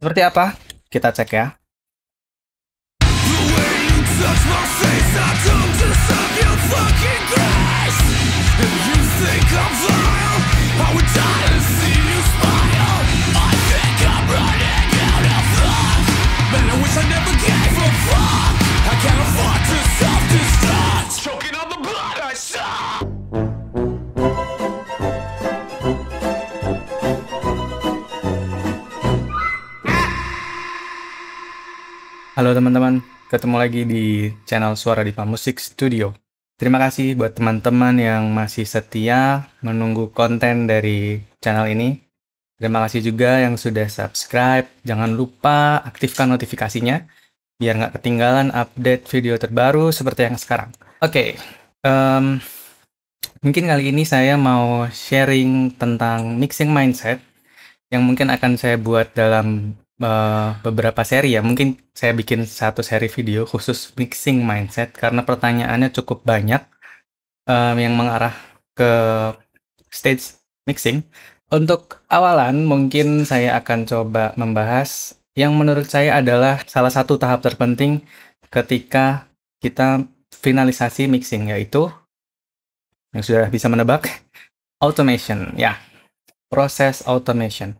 Seperti apa? Kita cek ya. I can't afford to self-destruct Halo teman-teman, ketemu lagi di channel Suara Diva Music Studio. Terima kasih buat teman-teman yang masih setia menunggu konten dari channel ini. Terima kasih juga yang sudah subscribe. Jangan lupa aktifkan notifikasinya biar nggak ketinggalan update video terbaru seperti yang sekarang. Oke, okay, um, mungkin kali ini saya mau sharing tentang mixing mindset yang mungkin akan saya buat dalam Eh, beberapa seri ya. Mungkin saya bikin satu seri video khusus mixing mindset karena pertanyaannya cukup banyak um, yang mengarah ke stage mixing. Untuk awalan mungkin saya akan coba membahas yang menurut saya adalah salah satu tahap terpenting ketika kita finalisasi mixing yaitu yang sudah bisa menebak automation ya proses automation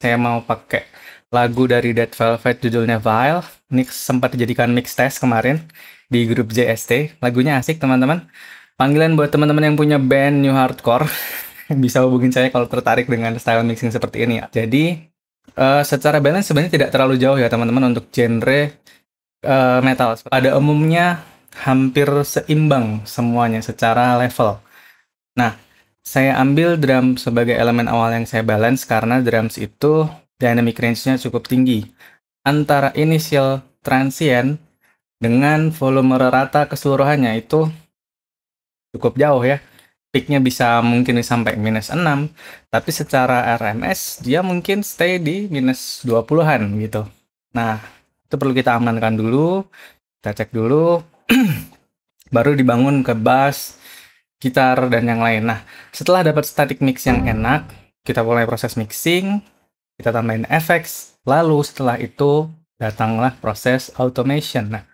saya mau pakai lagu dari Dead Velvet judulnya Vile. Ini sempat dijadikan mix test kemarin di grup JST. Lagunya asik teman-teman. Panggilan buat teman-teman yang punya band new hardcore bisa hubungin saya kalau tertarik dengan style mixing seperti ini. Ya. Jadi uh, secara balance sebenarnya tidak terlalu jauh ya teman-teman untuk genre uh, metal. Pada umumnya hampir seimbang semuanya secara level. Nah, saya ambil drum sebagai elemen awal yang saya balance karena drums itu dynamic range-nya cukup tinggi antara initial transient dengan volume rata keseluruhannya itu cukup jauh ya peaknya bisa mungkin sampai minus 6 tapi secara RMS dia mungkin stay di minus 20-an gitu nah itu perlu kita amankan dulu kita cek dulu baru dibangun ke bass gitar dan yang lain nah setelah dapat static mix yang enak kita mulai proses mixing kita tambahin FX. Lalu setelah itu datanglah proses automation. Nah,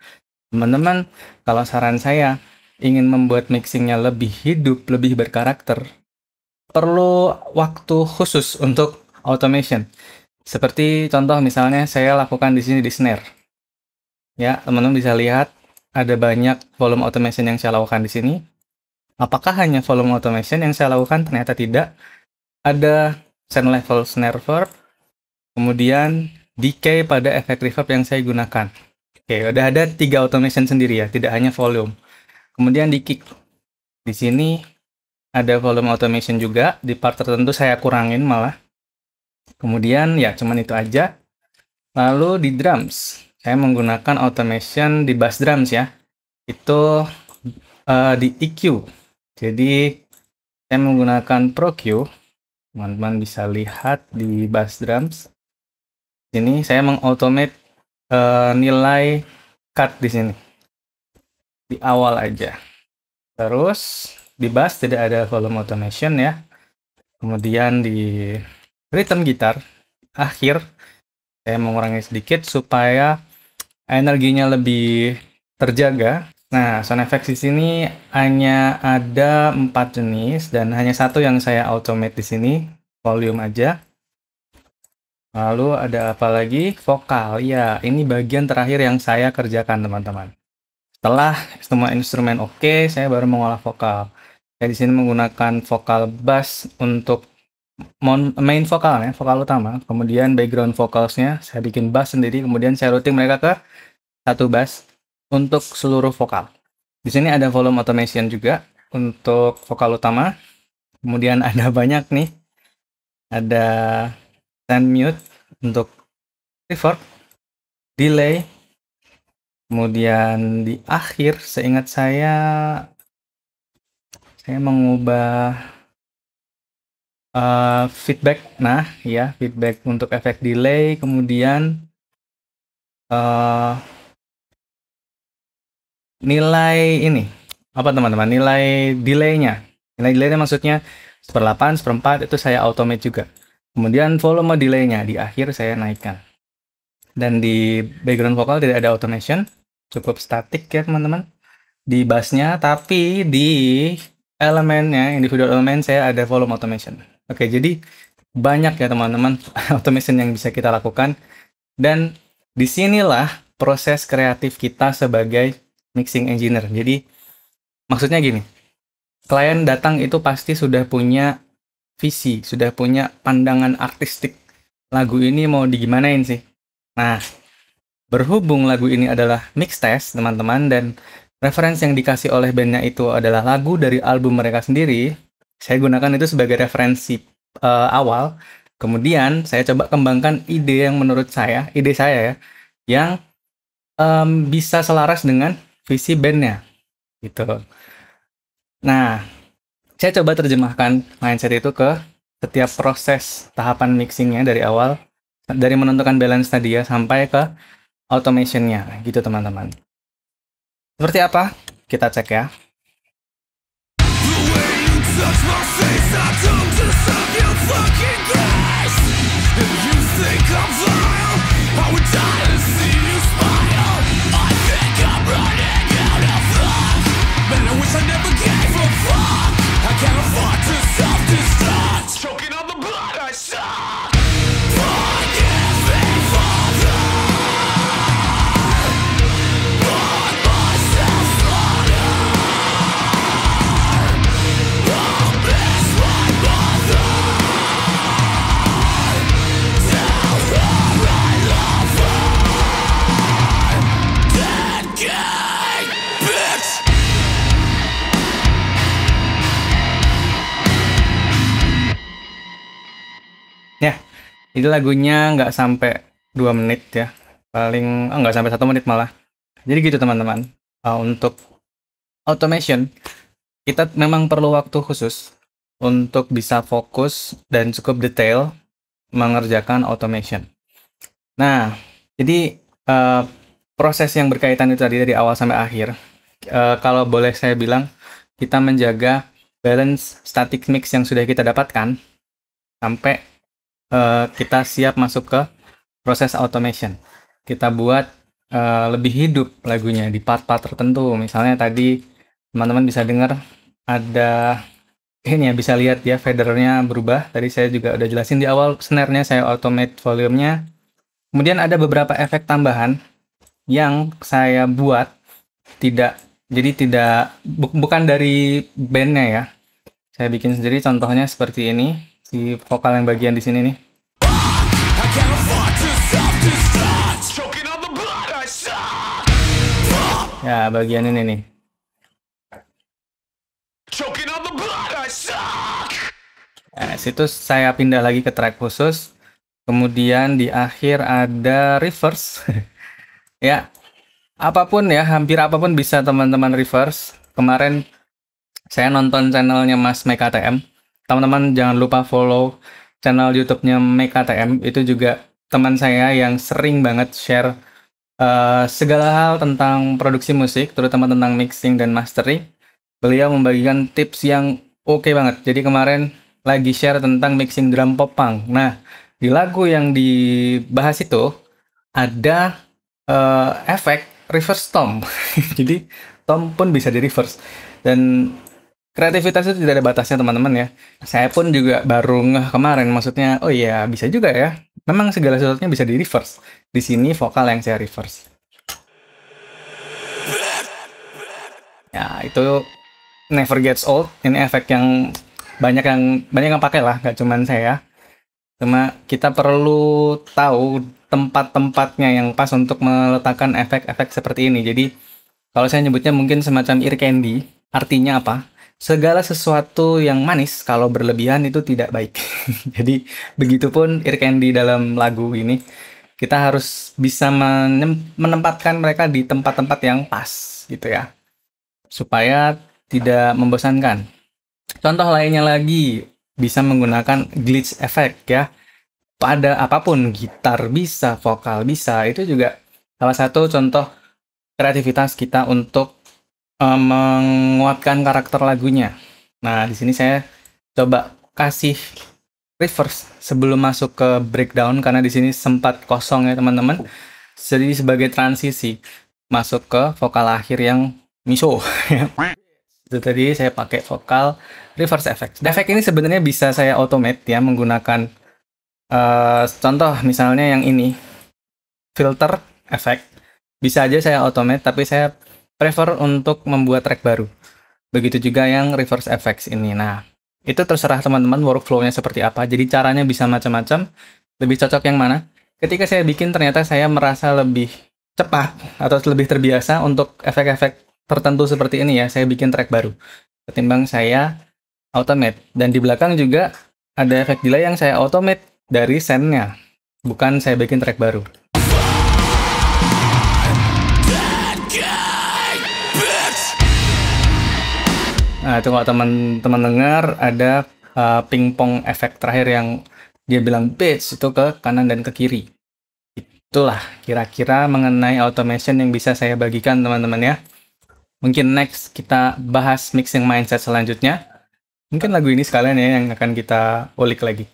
teman-teman, kalau saran saya ingin membuat mixingnya lebih hidup, lebih berkarakter, perlu waktu khusus untuk automation. Seperti contoh misalnya saya lakukan di sini di snare. Ya, teman-teman bisa lihat ada banyak volume automation yang saya lakukan di sini. Apakah hanya volume automation yang saya lakukan? Ternyata tidak. Ada send level snare verb, kemudian decay pada efek reverb yang saya gunakan. Oke, udah ada tiga automation sendiri ya, tidak hanya volume. Kemudian di kick. Di sini ada volume automation juga, di part tertentu saya kurangin malah. Kemudian ya cuman itu aja. Lalu di drums, saya menggunakan automation di bass drums ya. Itu uh, di EQ. Jadi saya menggunakan Pro Q. Teman-teman bisa lihat di bass drums sini saya mengautomate uh, nilai cut di sini di awal aja terus di bass tidak ada volume automation ya kemudian di rhythm gitar akhir saya mengurangi sedikit supaya energinya lebih terjaga nah sound effects di sini hanya ada empat jenis dan hanya satu yang saya automate di sini volume aja Lalu ada apa lagi? Vokal. Ya, ini bagian terakhir yang saya kerjakan, teman-teman. Setelah semua instrumen oke, okay, saya baru mengolah vokal. Saya di sini menggunakan vokal bass untuk main vokal ya, vokal utama. Kemudian background vocalsnya saya bikin bass sendiri, kemudian saya routing mereka ke satu bass untuk seluruh vokal. Di sini ada volume automation juga untuk vokal utama. Kemudian ada banyak nih. Ada send mute untuk reverb delay kemudian di akhir seingat saya saya mengubah uh, feedback nah ya feedback untuk efek delay kemudian uh, nilai ini apa teman-teman nilai delaynya nilai delaynya maksudnya seperempat seperempat itu saya automate juga Kemudian volume delay-nya di akhir saya naikkan. Dan di background vokal tidak ada automation, cukup statik ya teman-teman. Di bassnya, tapi di elemennya, individual elemen saya ada volume automation. Oke, jadi banyak ya teman-teman automation yang bisa kita lakukan. Dan disinilah proses kreatif kita sebagai mixing engineer. Jadi maksudnya gini, klien datang itu pasti sudah punya visi, sudah punya pandangan artistik lagu ini mau digimanain sih. Nah, berhubung lagu ini adalah mix test, teman-teman, dan referensi yang dikasih oleh bandnya itu adalah lagu dari album mereka sendiri, saya gunakan itu sebagai referensi uh, awal. Kemudian saya coba kembangkan ide yang menurut saya, ide saya ya, yang um, bisa selaras dengan visi bandnya, gitu. Nah, saya coba terjemahkan mindset itu ke setiap proses tahapan mixingnya dari awal dari menentukan balance tadi ya sampai ke automationnya gitu teman-teman seperti apa kita cek ya Jadi lagunya nggak sampai 2 menit ya, paling oh, nggak sampai satu menit malah. Jadi gitu teman-teman. Uh, untuk automation kita memang perlu waktu khusus untuk bisa fokus dan cukup detail mengerjakan automation. Nah, jadi uh, proses yang berkaitan itu tadi dari awal sampai akhir, uh, kalau boleh saya bilang kita menjaga balance static mix yang sudah kita dapatkan sampai uh, kita siap masuk ke proses automation. Kita buat uh, lebih hidup lagunya di part-part tertentu. Misalnya tadi teman-teman bisa dengar ada ini ya bisa lihat ya fadernya berubah. Tadi saya juga udah jelasin di awal snare-nya saya automate volume-nya. Kemudian ada beberapa efek tambahan yang saya buat tidak jadi tidak bu, bukan dari band-nya ya. Saya bikin sendiri contohnya seperti ini si vokal yang bagian di sini nih. Ya, bagian ini nih. Nah, situ saya pindah lagi ke track khusus. Kemudian di akhir ada reverse. ya. Apapun ya, hampir apapun bisa teman-teman reverse. Kemarin saya nonton channelnya Mas Meka teman-teman jangan lupa follow channel YouTube-nya MKTM itu juga teman saya yang sering banget share uh, segala hal tentang produksi musik, terutama tentang mixing dan mastering. Beliau membagikan tips yang oke okay banget. Jadi kemarin lagi share tentang mixing drum pop punk. Nah, di lagu yang dibahas itu ada uh, efek reverse tom. Jadi tom pun bisa di reverse. Dan kreativitas itu tidak ada batasnya teman-teman ya. Saya pun juga baru ngeh kemarin maksudnya, oh iya bisa juga ya. Memang segala sesuatunya bisa di reverse. Di sini vokal yang saya reverse. Ya itu never gets old. Ini efek yang banyak yang banyak yang pakai lah, nggak cuman saya. Cuma kita perlu tahu tempat-tempatnya yang pas untuk meletakkan efek-efek seperti ini. Jadi kalau saya nyebutnya mungkin semacam ear candy, artinya apa? segala sesuatu yang manis kalau berlebihan itu tidak baik. Jadi begitupun ear candy dalam lagu ini kita harus bisa menempatkan mereka di tempat-tempat yang pas gitu ya. Supaya tidak membosankan. Contoh lainnya lagi bisa menggunakan glitch effect ya. Pada apapun gitar bisa, vokal bisa, itu juga salah satu contoh kreativitas kita untuk uh, menguatkan karakter lagunya. Nah, di sini saya coba kasih reverse sebelum masuk ke breakdown karena di sini sempat kosong ya teman-teman. Jadi sebagai transisi masuk ke vokal akhir yang miso. Ya. Itu tadi saya pakai vokal reverse effect. Efek ini sebenarnya bisa saya automate ya menggunakan uh, contoh misalnya yang ini filter efek bisa aja saya automate tapi saya prefer untuk membuat track baru. Begitu juga yang reverse effects ini. Nah, itu terserah teman-teman workflow-nya seperti apa. Jadi caranya bisa macam-macam. Lebih cocok yang mana? Ketika saya bikin ternyata saya merasa lebih cepat atau lebih terbiasa untuk efek-efek tertentu seperti ini ya. Saya bikin track baru ketimbang saya automate. Dan di belakang juga ada efek delay yang saya automate dari send-nya. bukan saya bikin track baru. Nah, itu kalau teman-teman dengar ada uh, pingpong efek terakhir yang dia bilang bitch itu ke kanan dan ke kiri. Itulah kira-kira mengenai automation yang bisa saya bagikan teman-teman ya. Mungkin next kita bahas mixing mindset selanjutnya. Mungkin lagu ini sekalian ya yang akan kita ulik lagi.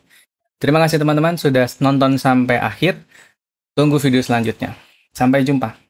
Terima kasih teman-teman sudah nonton sampai akhir. Tunggu video selanjutnya. Sampai jumpa.